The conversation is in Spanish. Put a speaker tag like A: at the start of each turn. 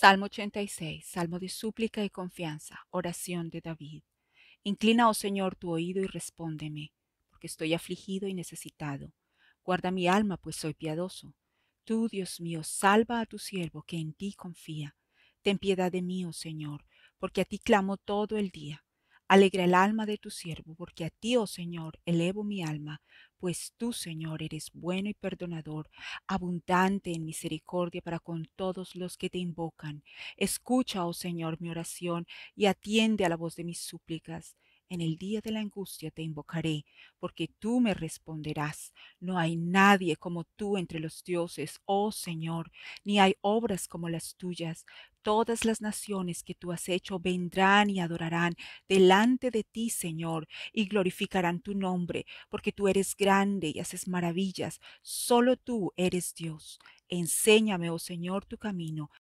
A: Salmo 86, Salmo de súplica y confianza, oración de David. Inclina, oh Señor, tu oído y respóndeme, porque estoy afligido y necesitado. Guarda mi alma, pues soy piadoso. Tú, Dios mío, salva a tu siervo que en ti confía. Ten piedad de mí, oh Señor, porque a ti clamo todo el día. Alegra el alma de tu siervo, porque a ti, oh Señor, elevo mi alma, pues tú, Señor, eres bueno y perdonador, abundante en misericordia para con todos los que te invocan. Escucha, oh Señor, mi oración, y atiende a la voz de mis súplicas. En el día de la angustia te invocaré, porque tú me responderás. No hay nadie como tú entre los dioses, oh Señor, ni hay obras como las tuyas. Todas las naciones que tú has hecho vendrán y adorarán delante de ti, Señor, y glorificarán tu nombre, porque tú eres grande y haces maravillas. Solo tú eres Dios. Enséñame, oh Señor, tu camino